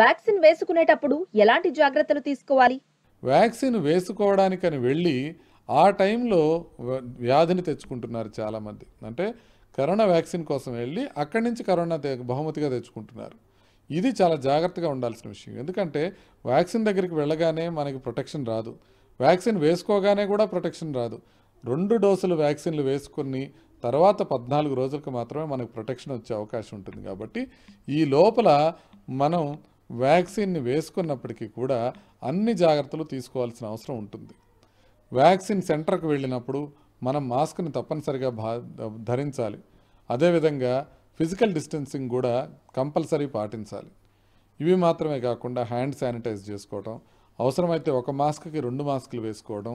vaccine వేసుకునేటప్పుడు ఎలాంటి జాగ్రత్తలు తీసుకోవాలి వ్యాక్సిన్ వేసుకోవడానికని వెళ్ళి ఆ టైంలో వ్యాధిని తెచ్చుకుంటున్నారు చాలామంది అంటే కరోనా వ్యాక్సిన్ కోసం వెళ్ళి అక్కడి నుంచి కరోనా బహుమతిగా తెచ్చుకుంటున్నారు ఇది చాలా జాగ్రత్తగా ఉండాల్సిన విషయం ఎందుకంటే వ్యాక్సిన్ దగ్గరికి వెళ్ళగానే మనకి ప్రొటెక్షన్ రాదు వ్యాక్సిన్ వేసుకోగానే కూడా ప్రొటెక్షన్ రాదు రెండు డోసులు వ్యాక్సిన్లు వేసుకుని తర్వాత పద్నాలుగు రోజులకు మాత్రమే మనకు ప్రొటెక్షన్ వచ్చే అవకాశం ఉంటుంది కాబట్టి ఈ లోపల మనం వ్యాక్సిన్ని వేసుకున్నప్పటికీ కూడా అన్ని జాగ్రత్తలు తీసుకోవాల్సిన అవసరం ఉంటుంది వ్యాక్సిన్ సెంటర్కు వెళ్ళినప్పుడు మనం మాస్క్ని తప్పనిసరిగా ధరించాలి అదేవిధంగా ఫిజికల్ డిస్టెన్సింగ్ కూడా కంపల్సరీ పాటించాలి ఇవి మాత్రమే కాకుండా హ్యాండ్ శానిటైజ్ చేసుకోవడం అవసరమైతే ఒక మాస్క్కి రెండు మాస్కులు వేసుకోవడం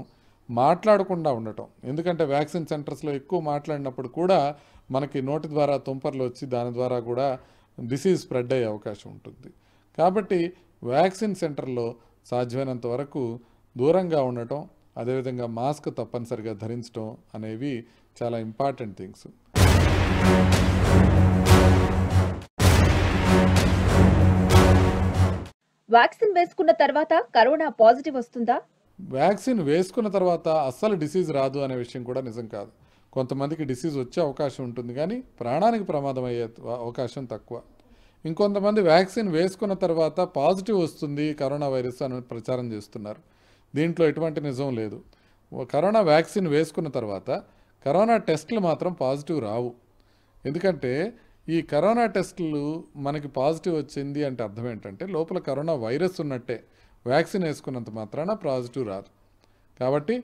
మాట్లాడకుండా ఉండటం ఎందుకంటే వ్యాక్సిన్ సెంటర్స్లో ఎక్కువ మాట్లాడినప్పుడు కూడా మనకి నోటి ద్వారా తుంపర్లు వచ్చి దాని ద్వారా కూడా డిసీజ్ స్ప్రెడ్ అయ్యే అవకాశం ఉంటుంది కాబట్టి వ్యాక్సిన్ సెంటర్లో సాధ్యమైనంత వరకు దూరంగా ఉండటం అదేవిధంగా మాస్క్ తప్పనిసరిగా ధరించడం అనేవి చాలా ఇంపార్టెంట్ థింగ్స్ వ్యాక్సిన్ వేసుకున్న తర్వాత కరోనా పాజిటివ్ వస్తుందా వ్యాక్సిన్ వేసుకున్న తర్వాత అస్సలు డిసీజ్ రాదు అనే విషయం కూడా నిజం కాదు కొంతమందికి డిసీజ్ వచ్చే అవకాశం ఉంటుంది కానీ ప్రాణానికి ప్రమాదం అయ్యే అవకాశం తక్కువ ఇంకొంతమంది వ్యాక్సిన్ వేసుకున్న తర్వాత పాజిటివ్ వస్తుంది కరోనా వైరస్ అని ప్రచారం చేస్తున్నారు దీంట్లో ఎటువంటి నిజం లేదు కరోనా వ్యాక్సిన్ వేసుకున్న తర్వాత కరోనా టెస్టులు మాత్రం పాజిటివ్ రావు ఎందుకంటే ఈ కరోనా టెస్టులు మనకి పాజిటివ్ వచ్చింది అంటే అర్థం ఏంటంటే లోపల కరోనా వైరస్ ఉన్నట్టే వ్యాక్సిన్ వేసుకున్నంత మాత్రాన పాజిటివ్ రాదు కాబట్టి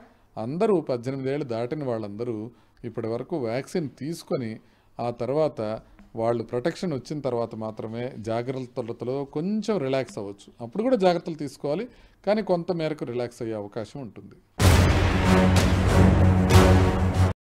అందరూ పద్దెనిమిదేళ్ళు దాటిన వాళ్ళందరూ ఇప్పటి వరకు వ్యాక్సిన్ తీసుకొని ఆ తర్వాత వాళ్ళు ప్రొటెక్షన్ వచ్చిన తర్వాత మాత్రమే జాగ్రత్తలతో కొంచెం రిలాక్స్ అవ్వచ్చు అప్పుడు కూడా జాగ్రత్తలు తీసుకోవాలి కానీ కొంత మేరకు రిలాక్స్ అయ్యే అవకాశం ఉంటుంది